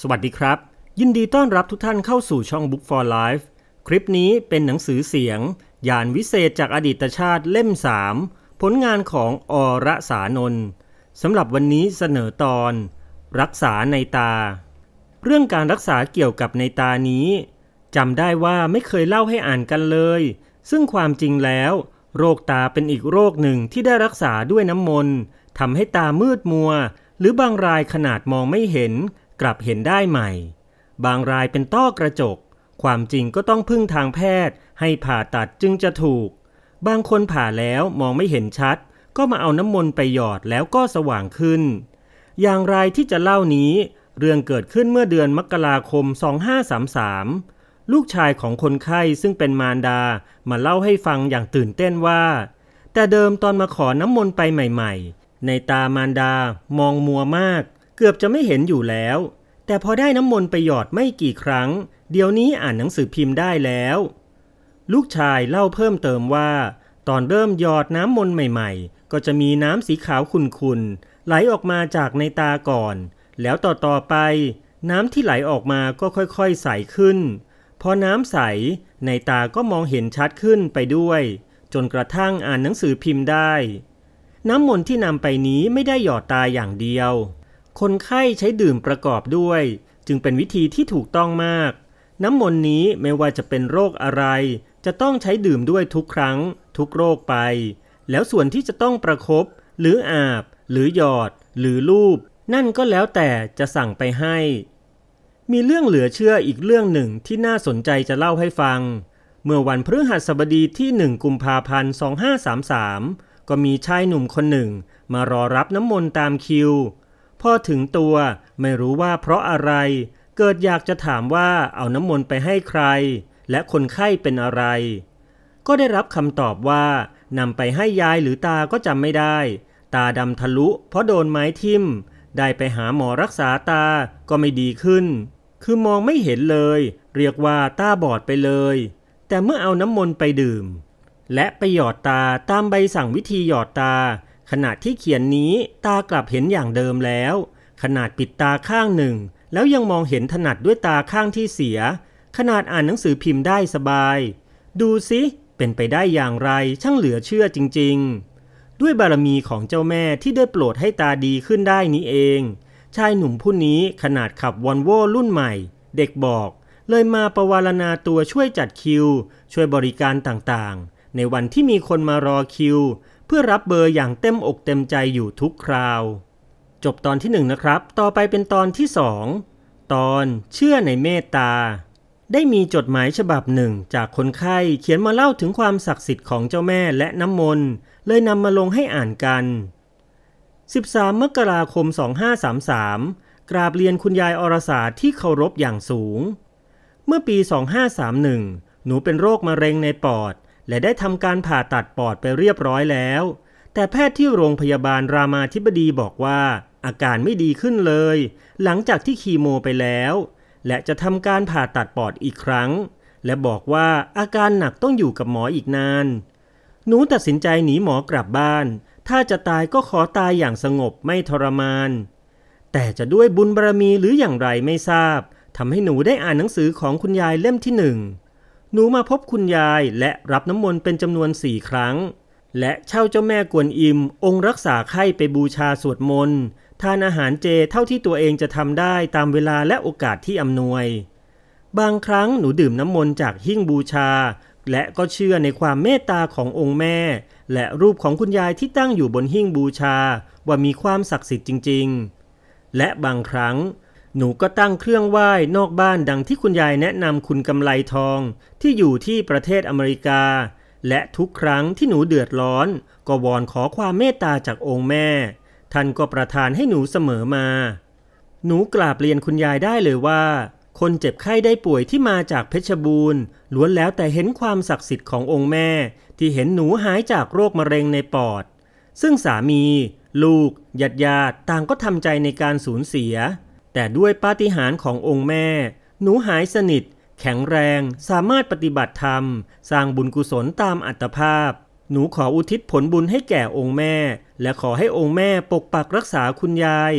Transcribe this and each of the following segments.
สวัสดีครับ ยินดีต้อนรับทุกท่านเข้าสู่ช่อง Book for Life คลิปนี้เป็นหนังสือเสียงยานวิเศษจากอดีตชาติเล่ม 3 ผลงานของอรสานนสำหรับวันนี้เสนอตอน รักษาในตา เรื่องการรักษาเกี่ยวกับในตานี้จำได้ว่าไม่เคยเล่าให้อ่านกันเลย ซึ่งความจริงแล้ว โรคตาเป็นอีกโรคหนึ่งที่ได้รักษาด้วยน้ำมนต์ทำให้ตามืดมัว หรือบางรายขนาดมองไม่เห็นกลับเห็นได้ใหม่ บางรายเป็นต้อกระจก ความจริงก็ต้องพึ่งทางแพทย์ให้ผ่าตัดจึงจะถูก บางคนผ่าแล้วมองไม่เห็นชัด ก็มาเอาน้ำมนต์ไปหยอดแล้วก็สว่างขึ้น อย่างรายที่จะเล่านี้เรื่องเกิดขึ้นเมื่อเดือนมกราคม 2533 ลูกชายของคนไข้ซึ่งเป็นมารดามาเล่าให้ฟังอย่างตื่นเต้นว่า แต่เดิมตอนมาขอน้ำมนต์ไปใหม่ ๆ ในตามารดามองมัวมาก เกือบจะไม่เห็นอยู่แล้วแต่พอได้น้ำมนต์ไปหยอดไม่กี่ครั้ง เดี๋ยวนี้อ่านหนังสือพิมพ์ได้แล้ว ลูกชายเล่าเพิ่มเติมว่า ตอนเริ่มหยอดน้ำมนต์ใหม่ๆก็จะมีน้ำสีขาวขุ่นๆไหลออกมาจากในตาก่อน แล้วต่อ ๆไปน้ำที่ไหลออกมาก็ค่อยๆ ใสขึ้น พอน้ำใสในตาก็มองเห็นชัดขึ้นไปด้วย จนกระทั่งอ่านหนังสือพิมพ์ได้ น้ำมนต์ที่นำไปนี้ไม่ได้หยอดตาอย่างเดียวคนไข้ใช้ดื่มประกอบด้วย จึงเป็นวิธีที่ถูกต้องมาก น้ำมนต์นี้ไม่ว่าจะเป็นโรคอะไร จะต้องใช้ดื่มด้วยทุกครั้ง ทุกโรคไป แล้วส่วนที่จะต้องประครบหรืออาบ หรือหยอดหรือลูบนั่นก็แล้วแต่จะสั่งไปให้ มีเรื่องเหลือเชื่ออีกเรื่องหนึ่งที่น่าสนใจจะเล่าให้ฟัง เมื่อวันพฤหัสบดีที่1กุมภาพันธ์2533 ก็มีชายหนุ่มคนหนึ่ง มารอรับน้ำมนต์ตามคิวพอถึงตัวไม่รู้ว่าเพราะอะไร เกิดอยากจะถามว่าเอาน้ำมนต์ไปให้ใคร และคนไข้เป็นอะไร ก็ได้รับคำตอบว่านำไปให้ยายหรือตาก็จำไม่ได้ ตาดำทะลุเพราะโดนไม้ทิ่ม ได้ไปหาหมอรักษาตาก็ไม่ดีขึ้น คือมองไม่เห็นเลย เรียกว่าตาบอดไปเลย แต่เมื่อเอาน้ำมนต์ไปดื่ม และไปหยอดตาตามใบสั่งวิธีหยอดตาขณะที่เขียนนี้ตากลับเห็นอย่างเดิมแล้ว ขนาดปิดตาข้างหนึ่ง แล้วยังมองเห็นถนัดด้วยตาข้างที่เสีย ขนาดอ่านหนังสือพิมพ์ได้สบายดูสิเป็นไปได้อย่างไรช่างเหลือเชื่อจริงๆ ด้วยบารมีของเจ้าแม่ที่ได้โปรดให้ตาดีขึ้นได้นี้เอง ชายหนุ่มผู้นี้ขนาดขับวอนโวรุ่นใหม่ เด็กบอก เลยมาประวารณาตัวช่วยจัดคิวช่วยบริการต่างๆ ในวันที่มีคนมารอคิวพื่อรับเบอร์อย่างเต็มอกเต็มใจอยู่ทุกคราว จบตอนที่1นนะครับ ต่อไปเป็นตอนที่ 2 ตอนเชื่อในเมตตา ได้มีจดหมายฉบับหนึ่งจากคนไข้เขียนมาเล่าถึงความศักดิ์สิทธิ์ของเจ้าแม่และน้ำมนต์ เลยนำมาลงให้อ่านกัน 13 มกราคม 2533 กราบเรียนคุณยายอรสาที่เคารพอย่างสูง เมื่อปี 2531 หนูเป็นโรคมะเร็งในปอดและได้ทำการผ่าตัดปอดไปเรียบร้อยแล้ว แต่แพทย์ที่โรงพยาบาลรามาธิบดีบอกว่า อาการไม่ดีขึ้นเลย หลังจากที่คีโมไปแล้ว และจะทำการผ่าตัดปอดอีกครั้ง และบอกว่าอาการหนักต้องอยู่กับหมออีกนาน หนูตัดสินใจหนีหมอกลับบ้าน ถ้าจะตายก็ขอตายอย่างสงบไม่ทรมาน แต่จะด้วยบุญบารมีหรืออย่างไรไม่ทราบ ทำให้หนูได้อ่านหนังสือของคุณยายเล่มที่หนึ่งหนูมาพบคุณยายและรับน้ำมนต์เป็นจำนวนสี่ครั้ง และเช่าเจ้าแม่กวนอิม องค์รักษาไข้ไปบูชาสวดมนต์ ทานอาหารเจเท่าที่ตัวเองจะทำได้ตามเวลาและโอกาสที่อำนวย บางครั้งหนูดื่มน้ำมนต์จากหิ้งบูชา และก็เชื่อในความเมตตาขององค์แม่ และรูปของคุณยายที่ตั้งอยู่บนหิ้งบูชา ว่ามีความศักดิ์สิทธิ์จริงๆ และบางครั้งหนูก็ตั้งเครื่องไหว้นอกบ้านดังที่คุณยายแนะนำคุณกำไลทอง ที่อยู่ที่ประเทศอเมริกา และทุกครั้งที่หนูเดือดร้อน ก็วอนขอความเมตตาจากองค์แม่ ท่านก็ประทานให้หนูเสมอมา หนูกราบเรียนคุณยายได้เลยว่า คนเจ็บไข้ได้ป่วยที่มาจากเพชรบูรณ์ล้วนแล้วแต่เห็นความศักดิ์สิทธิ์ขององค์แม่ ที่เห็นหนูหายจากโรคมะเร็งในปอด ซึ่งสามี ลูกญาติญาติต่างก็ทำใจในการสูญเสียแต่ด้วยปาฏิหาริย์ขององค์แม่ หนูหายสนิท แข็งแรง สามารถปฏิบัติธรรม สร้างบุญกุศลตามอัตภาพ หนูขออุทิศผลบุญให้แก่องค์แม่ และขอให้องค์แม่ปกปักรักษาคุณยาย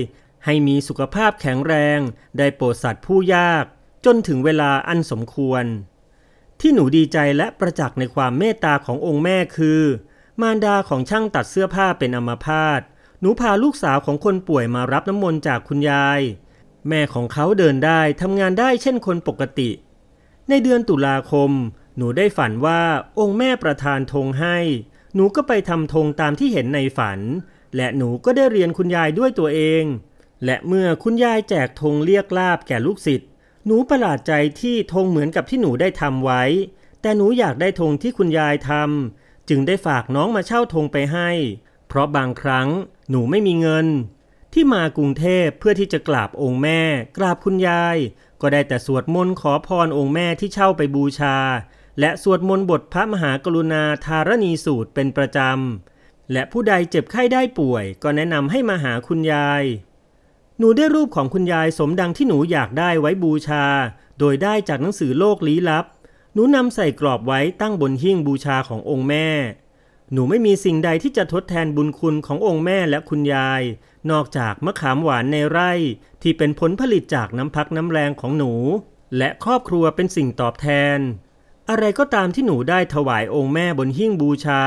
ให้มีสุขภาพแข็งแรง ได้โปรดสัตว์ผู้ยาก จนถึงเวลาอันสมควร ที่หนูดีใจและประจักษ์ในความเมตตาขององค์แม่คือ มารดาของช่างตัดเสื้อผ้าเป็นอัมพาตหนูพาลูกสาวของคนป่วยมารับน้ำมนต์จากคุณยายแม่ของเขาเดินได้ทำงานได้เช่นคนปกติ ในเดือนตุลาคม หนูได้ฝันว่า องค์แม่ประทานธงให้ หนูก็ไปทำธงตามที่เห็นในฝัน และหนูก็ได้เรียนคุณยายด้วยตัวเอง และเมื่อคุณยายแจกธงเรียกลาบแก่ลูกศิษย์หนูประหลาดใจที่ธงเหมือนกับที่หนูได้ทำไว้ แต่หนูอยากได้ธงที่คุณยายทำจึงได้ฝากน้องมาเช่าธงไปให้ เพราะบางครั้งหนูไม่มีเงินที่มากรุงเทพเพื่อที่จะกราบองค์แม่กราบคุณยาย ก็ได้แต่สวดมนต์ขอพรองค์แม่ที่เช่าไปบูชา และสวดมนต์บทพระมหากรุณาธารณีสูตรเป็นประจำและผู้ใดเจ็บไข้ได้ป่วย ก็แนะนำให้มาหาคุณยาย หนูได้รูปของคุณยายสมดังที่หนูอยากได้ไว้บูชา โดยได้จากหนังสือโลกลี้ลับ หนูนำใส่กรอบไว้ตั้งบนหิ้งบูชาขององค์แม่หนูไม่มีสิ่งใดที่จะทดแทนบุญคุณขององค์แม่และคุณยายนอกจากมะขามหวานในไร่ที่เป็นผลผลิตจากน้ำพักน้ำแรงของหนูและครอบครัวเป็นสิ่งตอบแทนอะไรก็ตามที่หนูได้ถวายองค์แม่บนหิ้งบูชา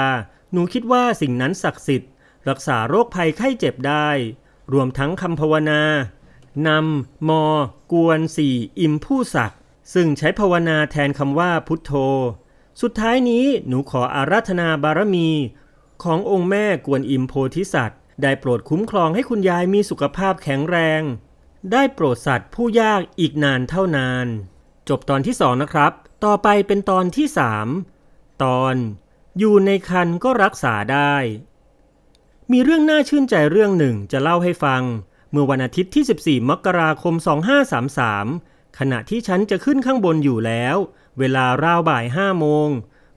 หนูคิดว่าสิ่งนั้นศักดิ์สิทธิ์รักษาโรคภัยไข้เจ็บได้รวมทั้งคำภาวนานำมอ กวนสี่อิมผู้ศักซึ่งใช้ภาวนาแทนคำว่าพุทโธสุดท้ายนี้หนูขออาราธนาบารมี ขององค์แม่กวนอิมโพธิสัตว์ ได้โปรดคุ้มครองให้คุณยายมีสุขภาพแข็งแรง ได้โปรดสัตว์ผู้ยากอีกนานเท่านาน จบตอนที่สองนะครับ ต่อไปเป็นตอนที่สามตอนอยู่ในคันก็รักษาได้ มีเรื่องน่าชื่นใจเรื่องหนึ่งจะเล่าให้ฟัง เมื่อวันอาทิตย์ที่ 14 มกราคม 2533 ขณะที่ฉันจะขึ้นข้างบนอยู่แล้วเวลาราวบ่ายห้าโมง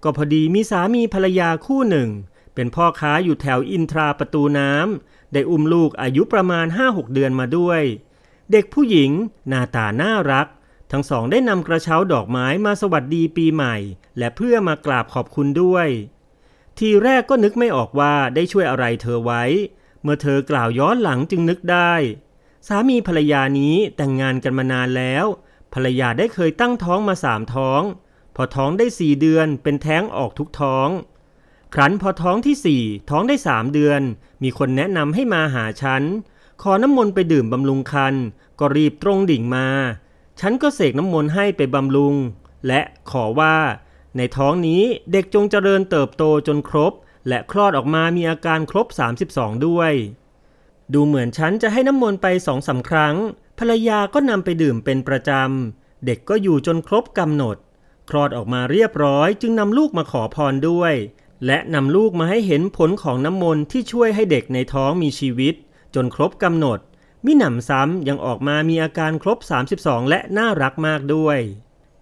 ก็พอดีมีสามีภรรยาคู่หนึ่ง เป็นพ่อค้าอยู่แถวอินทราประตูน้ำได้อุ้มลูกอายุประมาณห้าหกเดือนมาด้วย เด็กผู้หญิงหน้าตาน่ารัก ทั้งสองได้นำกระเช้าดอกไม้มาสวัสดีปีใหม่ และเพื่อมากราบขอบคุณด้วย ทีแรกก็นึกไม่ออกว่าได้ช่วยอะไรเธอไว้ เมื่อเธอกล่าวย้อนหลังจึงนึกได้สามีภรรยานี้แต่งงานกันมานานแล้วภรรยาได้เคยตั้งท้องมาสามท้อง พอท้องได้สี่เดือนเป็นแท้งออกทุกท้อง ครั้นพอท้องที่สี่ท้องได้สามเดือน มีคนแนะนำให้มาหาฉัน ขอน้ำมนต์ไปดื่มบำรุงคันก็รีบตรงดิ่งมา ฉันก็เสกน้ำมนต์ให้ไปบำรุง และขอว่า ในท้องนี้เด็กจงเจริญเติบโตจนครบ และคลอดออกมามีอาการครบ 32 ด้วย ดูเหมือนฉันจะให้น้ำมนต์ไปสองสาครั้งภรรยาก็นำไปดื่มเป็นประจำ เด็กก็อยู่จนครบกำหนด คลอดออกมาเรียบร้อยจึงนำลูกมาขอพรด้วย และนำลูกมาให้เห็นผลของน้ำมนต์ที่ช่วยให้เด็กในท้องมีชีวิต จนครบกำหนด มิหนำซ้ำยังออกมามีอาการครบ 32 และน่ารักมากด้วย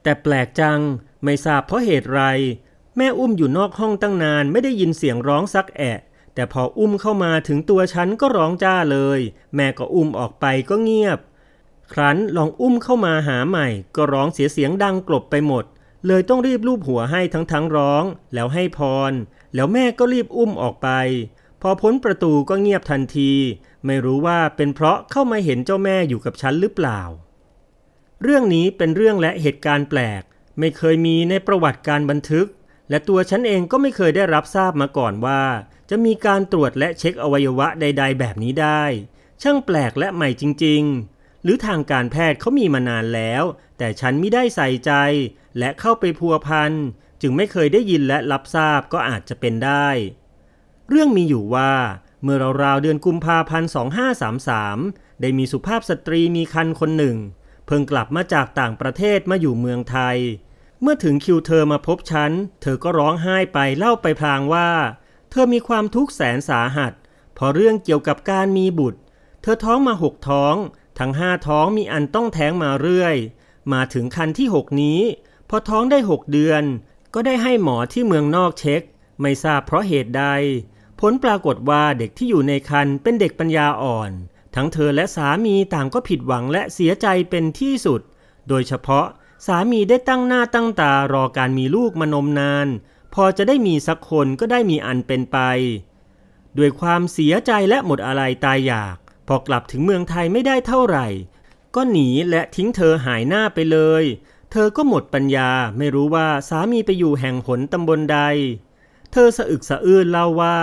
แต่แปลกจังไม่ทราบเพราะเหตุไร แม่อุ้มอยู่นอกห้องตั้งนานไม่ได้ยินเสียงร้องซักแอะ แต่พออุ้มเข้ามาถึงตัวฉันก็ร้องจ้าเลย แม่ก็อุ้มออกไปก็เงียบครั้นลองอุ้มเข้ามาหาใหม่ก็ร้องเสียเสียงดังกลบไปหมด เลยต้องรีบรูปหัวให้ทั้งทั้งร้องแล้วให้พร แล้วแม่ก็รีบอุ้มออกไป พอพ้นประตูก็เงียบทันที ไม่รู้ว่าเป็นเพราะเข้ามาเห็นเจ้าแม่อยู่กับฉันหรือเปล่า เรื่องนี้เป็นเรื่องและเหตุการณ์แปลก ไม่เคยมีในประวัติการบันทึก และตัวฉันเองก็ไม่เคยได้รับทราบมาก่อนว่า จะมีการตรวจและเช็คอวัยวะใด ๆ แบบนี้ได้ ช่างแปลกและใหม่จริง ๆหรือทางการแพทย์เขามีมานานแล้ว แต่ฉันไม่ได้ใส่ใจและเข้าไปพัวพัน จึงไม่เคยได้ยินและรับทราบก็อาจจะเป็นได้ เรื่องมีอยู่ว่า เมื่อราววเดือนกุมภาพันธ์2533 ได้มีสุภาพสตรีมีคันคนหนึ่ง เพิ่งกลับมาจากต่างประเทศมาอยู่เมืองไทย เมื่อถึงคิวเธอมาพบฉัน เธอก็ร้องไห้ไปเล่าไปพลางว่า เธอมีความทุกข์แสนสาหัส พอเรื่องเกี่ยวกับการมีบุตร เธอท้องมาหกท้องทั้งห้าท้องมีอันต้องแท้งมาเรื่อย มาถึงคันที่หกนี้พอท้องได้หกเดือน ก็ได้ให้หมอที่เมืองนอกเช็ค ไม่ทราบเพราะเหตุใดผลปรากฏว่าเด็กที่อยู่ในคันเป็นเด็กปัญญาอ่อนทั้งเธอและสามีต่างก็ผิดหวังและเสียใจเป็นที่สุด โดยเฉพาะสามีได้ตั้งหน้าตั้งตารอการมีลูกมานมนาน พอจะได้มีสักคนก็ได้มีอันเป็นไป ด้วยความเสียใจและหมดอะไรตายอยากพอกลับถึงเมืองไทยไม่ได้เท่าไหร่ ก็หนีและทิ้งเธอหายหน้าไปเลย เธอก็หมดปัญญาไม่รู้ว่าสามีไปอยู่แห่งหนตำบลใด เธอสะอึกสะอื้นเล่าว่า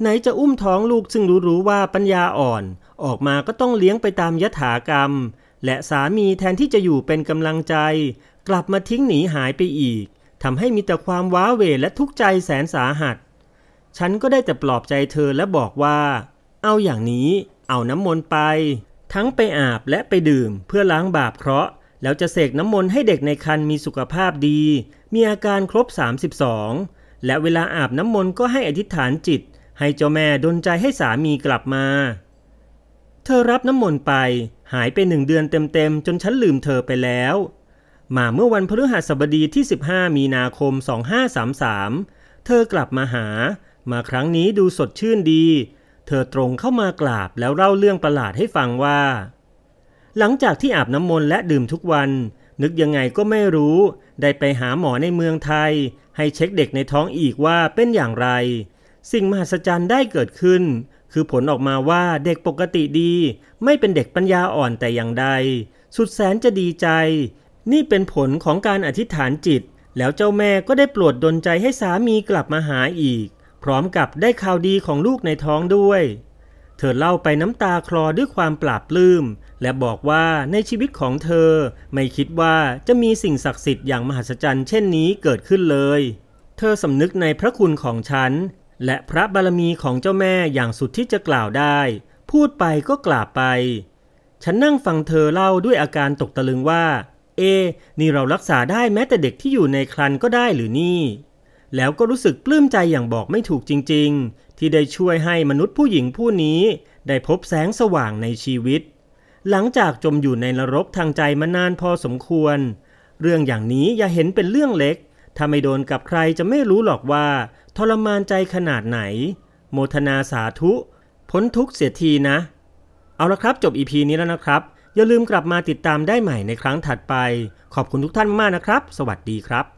ไหนจะอุ้มท้องลูกซึ่งรู้ๆว่าปัญญาอ่อน ออกมาก็ต้องเลี้ยงไปตามยถากรรม และสามีแทนที่จะอยู่เป็นกำลังใจ กลับมาทิ้งหนีหายไปอีกทำให้มีแต่ความว้าเหวและทุกข์ใจแสนสาหัส ฉันก็ได้แต่ปลอบใจเธอและบอกว่า เอาอย่างนี้เอาน้ำมนต์ไป ทั้งไปอาบและไปดื่มเพื่อล้างบาปเคราะห์ แล้วจะเสกน้ำมนต์ให้เด็กในครรภ์มีสุขภาพดี มีอาการครบ 32 และเวลาอาบน้ำมนต์ก็ให้อธิษฐานจิต ให้เจ้าแม่ดลใจให้สามีกลับมา เธอรับน้ำมนต์ไปหายไปหนึ่งเดือนเต็มๆ จนฉันลืมเธอไปแล้ว มาเมื่อวันพฤหัสบดีที่ 15 มีนาคม 2533 เธอกลับมาหา มาครั้งนี้ดูสดชื่นดีเธอตรงเข้ามากราบแล้วเล่าเรื่องประหลาดให้ฟังว่า หลังจากที่อาบน้ำมนต์และดื่มทุกวัน นึกยังไงก็ไม่รู้ ได้ไปหาหมอในเมืองไทย ให้เช็คเด็กในท้องอีกว่าเป็นอย่างไร สิ่งมหัศจรรย์ได้เกิดขึ้น คือผลออกมาว่าเด็กปกติดีไม่เป็นเด็กปัญญาอ่อนแต่อย่างใด สุดแสนจะดีใจ นี่เป็นผลของการอธิษฐานจิต แล้วเจ้าแม่ก็ได้ปลดดลใจให้สามีกลับมาหาอีกพร้อมกับได้ข่าวดีของลูกในท้องด้วย เธอเล่าไปน้ำตาคลอด้วยความปราบปลื้มและบอกว่าในชีวิตของเธอไม่คิดว่าจะมีสิ่งศักดิ์สิทธิ์อย่างมหัศจรรย์เช่นนี้เกิดขึ้นเลย เธอสำนึกในพระคุณของฉัน และพระบารมีของเจ้าแม่อย่างสุดที่จะกล่าวได้ พูดไปก็กล่าวไป ฉันนั่งฟังเธอเล่าด้วยอาการตกตะลึงว่า เอ นี่เรารักษาได้แม้แต่เด็กที่อยู่ในครันก็ได้หรือนี่แล้วก็รู้สึกปลื้มใจอย่างบอกไม่ถูกจริงๆ ที่ได้ช่วยให้มนุษย์ผู้หญิงผู้นี้ ได้พบแสงสว่างในชีวิต หลังจากจมอยู่ในนรกทางใจมานานพอสมควร เรื่องอย่างนี้อย่าเห็นเป็นเรื่องเล็ก ถ้าไม่โดนกับใครจะไม่รู้หรอกว่า ทรมานใจขนาดไหน โมทนาสาธุ พ้นทุกเสียทีนะ เอาละครับจบอีพีนี้แล้วนะครับ อย่าลืมกลับมาติดตามได้ใหม่ในครั้งถัดไป ขอบคุณทุกท่านมากนะครับ สวัสดีครับ